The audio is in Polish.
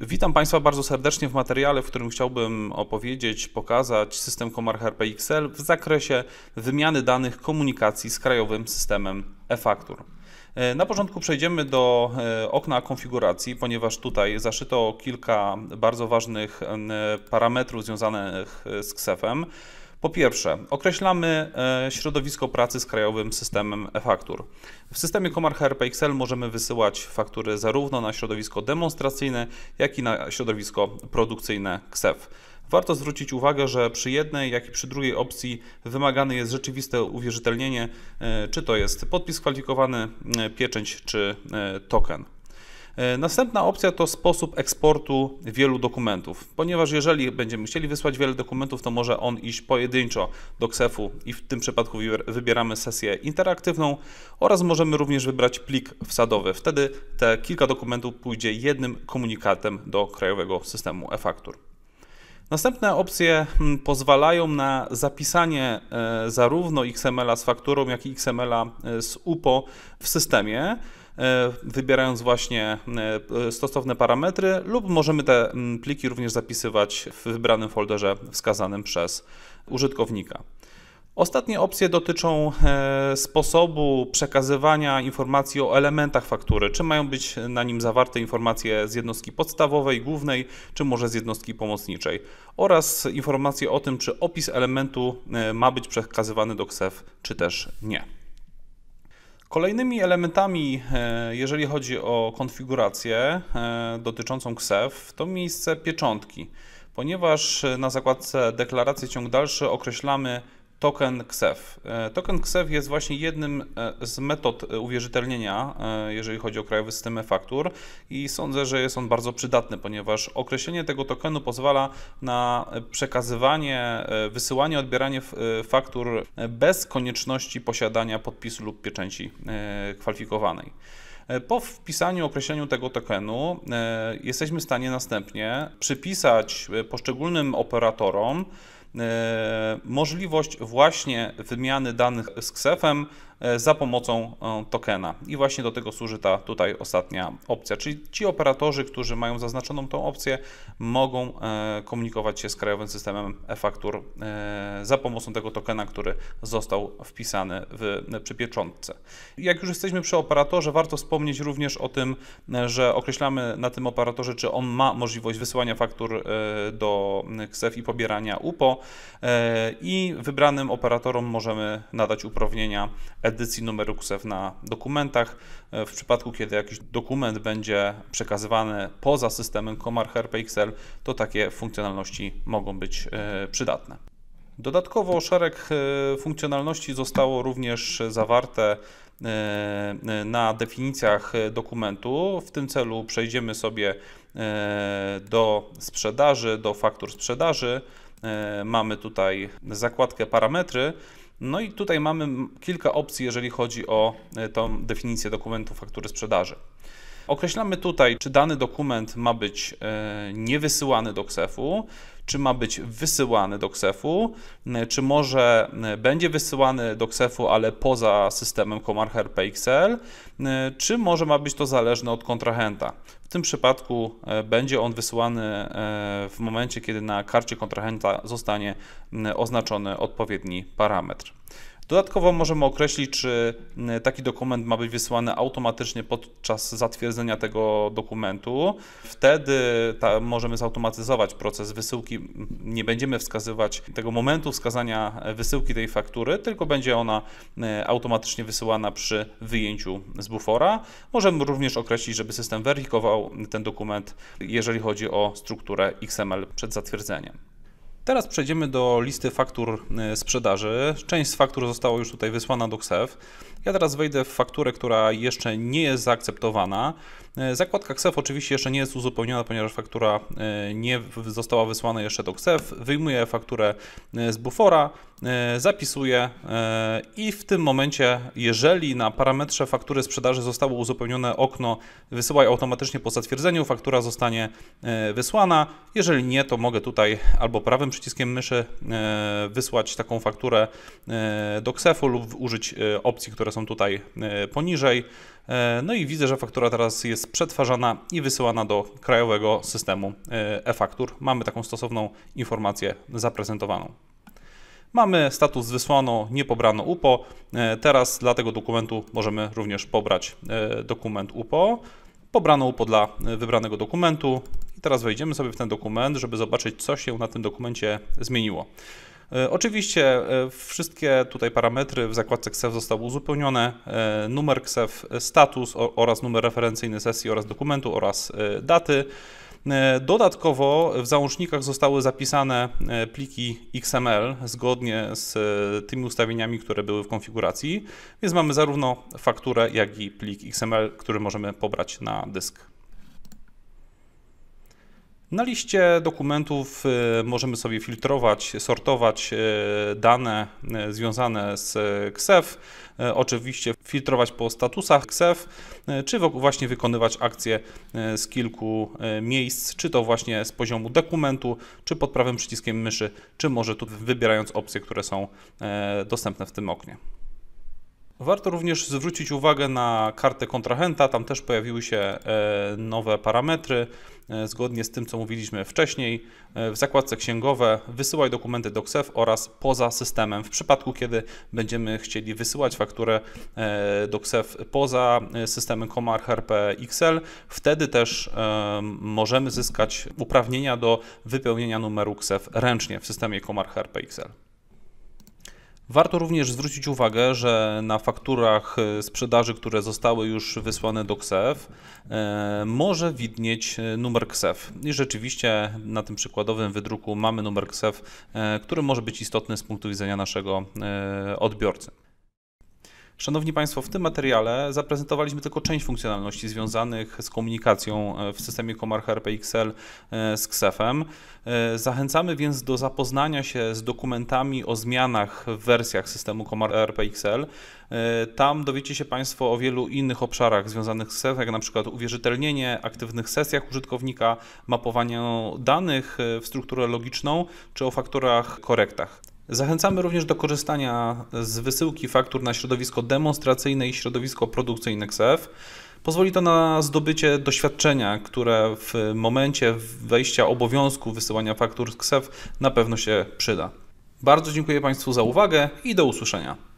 Witam Państwa bardzo serdecznie w materiale, w którym chciałbym opowiedzieć, pokazać system Komar XL w zakresie wymiany danych komunikacji z krajowym systemem e-faktur. E, na początku przejdziemy do e, okna konfiguracji, ponieważ tutaj zaszyto kilka bardzo ważnych e, parametrów związanych z ksefem. em po pierwsze, określamy e, środowisko pracy z krajowym systemem e-faktur. W systemie Komar RP Excel możemy wysyłać faktury zarówno na środowisko demonstracyjne, jak i na środowisko produkcyjne KSEF. Warto zwrócić uwagę, że przy jednej, jak i przy drugiej opcji wymagane jest rzeczywiste uwierzytelnienie, e, czy to jest podpis kwalifikowany, e, pieczęć czy token. E, następna opcja to sposób eksportu wielu dokumentów, ponieważ jeżeli będziemy chcieli wysłać wiele dokumentów, to może on iść pojedynczo do KSEF-u i w tym przypadku wybieramy sesję interaktywną oraz możemy również wybrać plik wsadowy. Wtedy te kilka dokumentów pójdzie jednym komunikatem do krajowego systemu e-faktur. Następne opcje hmm, pozwalają na zapisanie e, zarówno XML-a z fakturą, jak i XML-a e, z UPO w systemie. E, wybierając właśnie e, e, stosowne parametry lub możemy te pliki również zapisywać w wybranym folderze wskazanym przez użytkownika. Ostatnie opcje dotyczą sposobu przekazywania informacji o elementach faktury. Czy mają być na nim zawarte informacje z jednostki podstawowej, głównej, czy może z jednostki pomocniczej, oraz informacje o tym, czy opis elementu ma być przekazywany do KSEF, czy też nie. Kolejnymi elementami, e, jeżeli chodzi o konfigurację e, dotyczącą KSEF, to miejsce pieczątki, ponieważ na zakładce deklaracji ciąg dalszy określamy token KSEF. E, token KSEF jest właśnie jednym e, z metod e, uwierzytelnienia, jeżeli chodzi o krajowe systemy faktur i sądzę, że jest on bardzo przydatny, ponieważ określenie tego tokenu pozwala na przekazywanie, wysyłanie, odbieranie faktur bez konieczności posiadania podpisu lub pieczęci kwalifikowanej. Po wpisaniu, określeniu tego tokenu jesteśmy w stanie następnie przypisać poszczególnym operatorom E, możliwość właśnie wymiany danych z ksefem e, za pomocą e, tokena. I właśnie do tego służy ta tutaj ostatnia opcja. Czyli ci operatorzy, którzy mają zaznaczoną tą opcję, mogą komunikować się z krajowym systemem e-faktur za pomocą tego tokena, który został wpisany w przypieczątce. Jak już jesteśmy przy operatorze, warto wspomnieć również o tym, że określamy na tym operatorze, czy on ma możliwość wysyłania faktur do KSEF i pobierania UPO. E, i wybranym operatorom możemy nadać uprawnienia edycji numeru numeruksów na dokumentach. E, w przypadku, kiedy jakiś dokument będzie przekazywany poza systemem Comarch RPXL, to takie funkcjonalności mogą być e, przydatne. Dodatkowo szereg funkcjonalności zostało również zawarte na definicjach dokumentu. W tym celu przejdziemy sobie do sprzedaży, do faktur sprzedaży. E, mamy tutaj zakładkę parametry. No i tutaj mamy kilka opcji, jeżeli chodzi o e, tą definicję dokumentu faktury sprzedaży. Określamy tutaj, czy dany dokument ma być e, niewysyłany do KSEF-u, czy ma być wysyłany do ksefu, e, czy może e, będzie wysyłany do ksefu, ale poza systemem Comarcher Pixel, e, czy może ma być to zależne od kontrahenta. W tym przypadku będzie on wysyłany w momencie, kiedy na karcie kontrahenta zostanie oznaczony odpowiedni parametr. Dodatkowo możemy określić, czy taki dokument ma być wysyłany automatycznie podczas zatwierdzenia tego dokumentu. Wtedy ta, możemy zautomatyzować proces wysyłki nie będziemy wskazywać tego momentu wskazania wysyłki tej faktury, tylko będzie ona e, automatycznie wysyłana przy wyjęciu z bufora. Możemy również określić, żeby system weryfikował ten dokument, jeżeli chodzi o strukturę XML przed zatwierdzeniem. Teraz przejdziemy do listy faktur e, sprzedaży. Część z faktur została już tutaj wysłana do KSEF. Ja teraz wejdę w fakturę, która jeszcze nie jest zaakceptowana. E, zakładka KSEF oczywiście jeszcze nie jest uzupełniona, ponieważ faktura e, nie została wysłana jeszcze do KSEF. Wyjmuję fakturę z bufora, zapisuję i w tym momencie, jeżeli na parametrze faktury sprzedaży zostało uzupełnione okno wysyłaj automatycznie po zatwierdzeniu, faktura zostanie wysłana. Jeżeli nie, to mogę tutaj albo prawym przyciskiem myszy e, wysłać taką fakturę e, do Ksefu lub użyć e, opcji, które są tutaj poniżej. No i widzę, że faktura teraz jest przetwarzana i wysyłana do krajowego systemu e-faktur. Mamy taką stosowną informację zaprezentowaną. Mamy status wysłano, nie pobrano UPO. Teraz dla tego dokumentu możemy również pobrać dokument UPO. Pobrano UPO dla wybranego dokumentu, i teraz wejdziemy sobie w ten dokument, żeby zobaczyć, co się na tym dokumencie zmieniło. E, oczywiście e, wszystkie tutaj parametry w zakładce KSEF zostały uzupełnione. E, numer KSEF, status oraz numer referencyjny sesji oraz dokumentu oraz daty. Dodatkowo w załącznikach zostały zapisane pliki XML zgodnie z tymi ustawieniami, które były w konfiguracji, więc mamy zarówno fakturę, jak i plik XML, który możemy pobrać na dysk. Na liście dokumentów y, możemy sobie filtrować, sortować y, dane y, związane z KSEF, oczywiście filtrować po statusach KSEF, czy właśnie wykonywać akcje z kilku miejsc, czy to właśnie z poziomu dokumentu, czy pod prawym przyciskiem myszy, czy może tu wybierając opcje, które są dostępne w tym oknie. Warto również zwrócić uwagę na kartę kontrahenta. Tam też pojawiły się e, nowe parametry. E, zgodnie z tym, co mówiliśmy wcześniej, e, w zakładce księgowe wysyłaj dokumenty do KSEF oraz poza systemem. W przypadku, kiedy będziemy chcieli wysyłać fakturę do KSEF poza systemem Comarch RP XL, wtedy też możemy zyskać uprawnienia do wypełnienia numeru KSEF ręcznie w systemie Comarch RP XL. Warto również zwrócić uwagę, że na fakturach e, sprzedaży, które zostały już wysłane do KSEF, e, może widnieć e, numer KSEF. I rzeczywiście na tym przykładowym wydruku mamy numer KSEF, który może być istotny z punktu widzenia naszego odbiorcy. Szanowni Państwo, w tym materiale zaprezentowaliśmy tylko część funkcjonalności związanych z komunikacją e, w systemie Komar ERPXL e, z XEF-em. E, zachęcamy więc do zapoznania się z dokumentami o zmianach w wersjach systemu Komar ERPXL. Tam dowiecie się Państwo o wielu innych obszarach związanych z KSEF, jak na przykład uwierzytelnienie, aktywnych sesjach użytkownika, mapowanie danych w strukturę logiczną czy o fakturach korektach. Zachęcamy również do korzystania z wysyłki faktur na środowisko demonstracyjne i środowisko produkcyjne XF. E Pozwoli to na zdobycie doświadczenia, które w momencie wejścia obowiązku wysyłania faktur z KSEF na pewno się przyda. Bardzo dziękuję Państwu za uwagę i do usłyszenia.